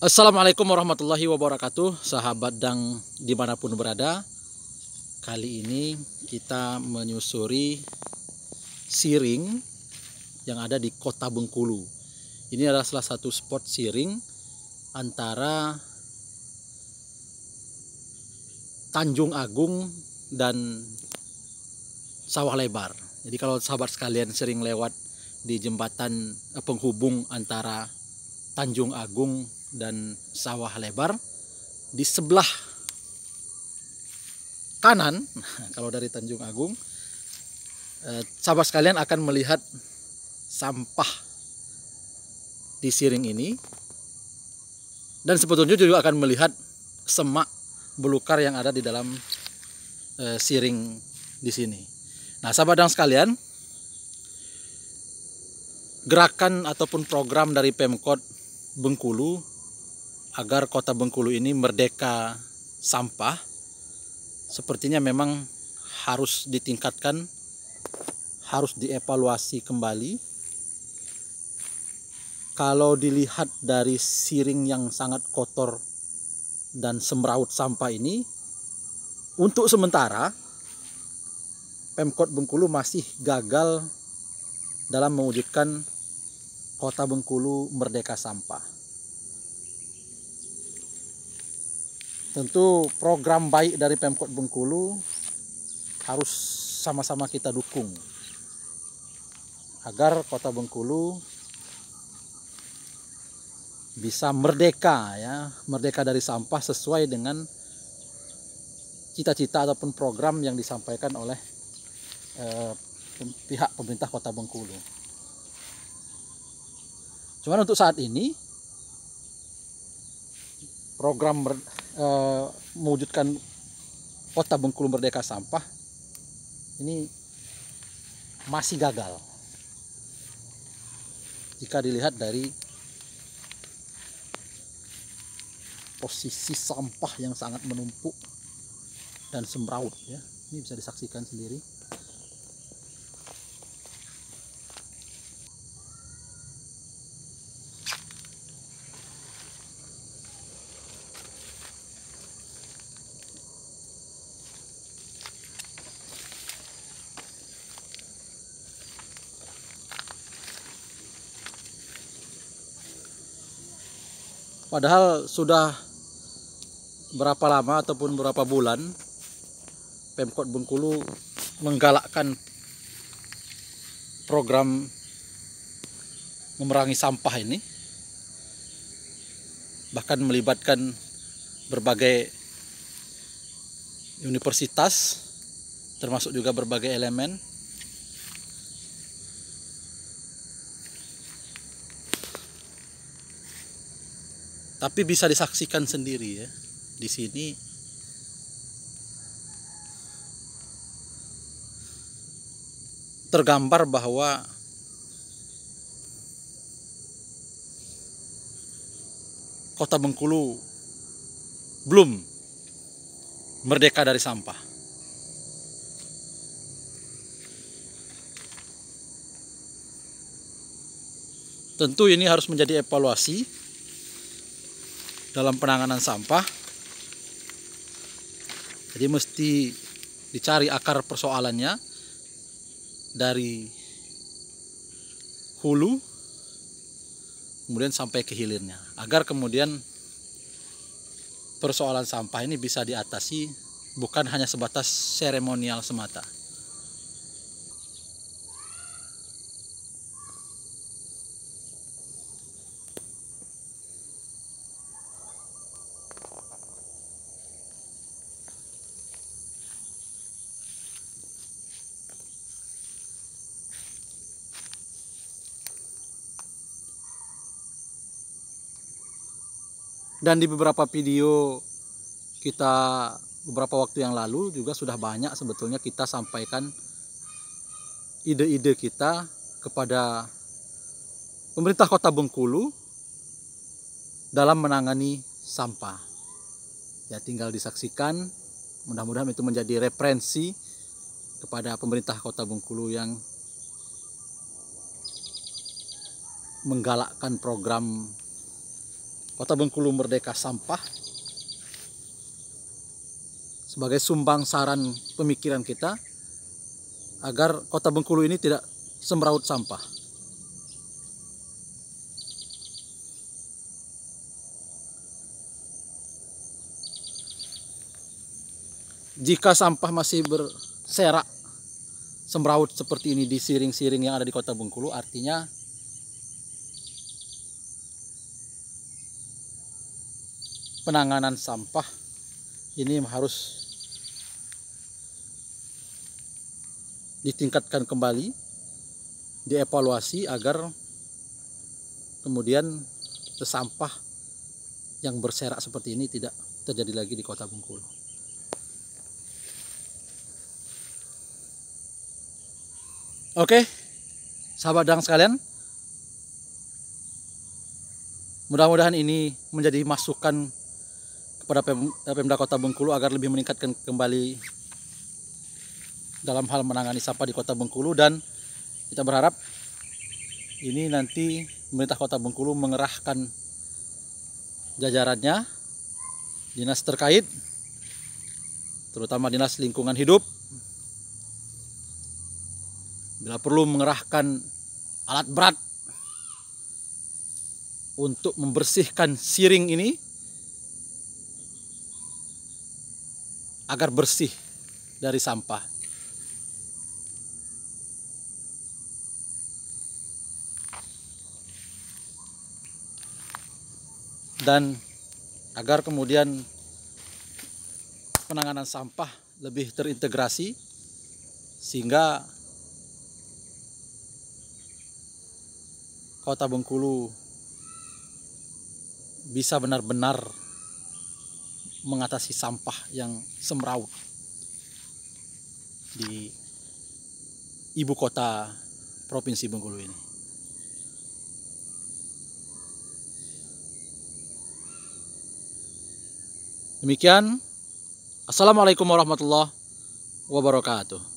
Assalamualaikum warahmatullahi wabarakatuh Sahabat dang dimanapun berada Kali ini kita menyusuri Siring Yang ada di kota Bengkulu Ini adalah salah satu spot siring Antara Tanjung Agung dan Sawah Lebar Jadi kalau sahabat sekalian sering lewat di jembatan eh, penghubung antara Tanjung Agung dan sawah lebar di sebelah kanan kalau dari Tanjung Agung eh, sahabat sekalian akan melihat sampah di siring ini dan sebetulnya juga akan melihat semak belukar yang ada di dalam eh, siring di sini. Nah, sahabat dan sekalian, gerakan ataupun program dari Pemkot Bengkulu agar kota Bengkulu ini merdeka sampah sepertinya memang harus ditingkatkan harus dievaluasi kembali kalau dilihat dari siring yang sangat kotor dan semeraut sampah ini untuk sementara Pemkot Bengkulu masih gagal dalam mewujudkan kota Bengkulu merdeka sampah tentu program baik dari Pemkot Bengkulu harus sama-sama kita dukung agar Kota Bengkulu bisa merdeka ya, merdeka dari sampah sesuai dengan cita-cita ataupun program yang disampaikan oleh eh, pihak pemerintah Kota Bengkulu. Cuman untuk saat ini program Eh, mewujudkan kota Bengkulu Merdeka Sampah ini masih gagal jika dilihat dari posisi sampah yang sangat menumpuk dan semraut ya ini bisa disaksikan sendiri Padahal sudah berapa lama ataupun berapa bulan Pemkot Bengkulu menggalakkan program memerangi sampah ini bahkan melibatkan berbagai universitas termasuk juga berbagai elemen tapi bisa disaksikan sendiri ya di sini tergambar bahwa kota Bengkulu belum merdeka dari sampah. Tentu ini harus menjadi evaluasi dalam penanganan sampah. Jadi mesti dicari akar persoalannya dari hulu kemudian sampai ke hilirnya agar kemudian persoalan sampah ini bisa diatasi bukan hanya sebatas seremonial semata. dan di beberapa video kita beberapa waktu yang lalu juga sudah banyak sebetulnya kita sampaikan ide-ide kita kepada pemerintah kota Bengkulu dalam menangani sampah. Ya tinggal disaksikan, mudah-mudahan itu menjadi referensi kepada pemerintah kota Bengkulu yang menggalakkan program Kota Bengkulu Merdeka Sampah sebagai sumbang saran pemikiran kita agar Kota Bengkulu ini tidak semeraut sampah. Jika sampah masih berserak semeraut seperti ini di siring-siring yang ada di Kota Bengkulu artinya penanganan sampah ini harus ditingkatkan kembali, dievaluasi agar kemudian sampah yang berserak seperti ini tidak terjadi lagi di kota Bengkulu. Oke, sahabat dang sekalian, mudah-mudahan ini menjadi masukan kepada Pemda Kota Bengkulu agar lebih meningkatkan kembali dalam hal menangani sampah di Kota Bengkulu dan kita berharap ini nanti pemerintah Kota Bengkulu mengerahkan jajarannya dinas terkait terutama dinas lingkungan hidup bila perlu mengerahkan alat berat untuk membersihkan siring ini agar bersih dari sampah. Dan agar kemudian penanganan sampah lebih terintegrasi sehingga Kota Bengkulu bisa benar-benar mengatasi sampah yang semrawut di ibu kota Provinsi Bengkulu ini. Demikian, Assalamualaikum warahmatullahi wabarakatuh.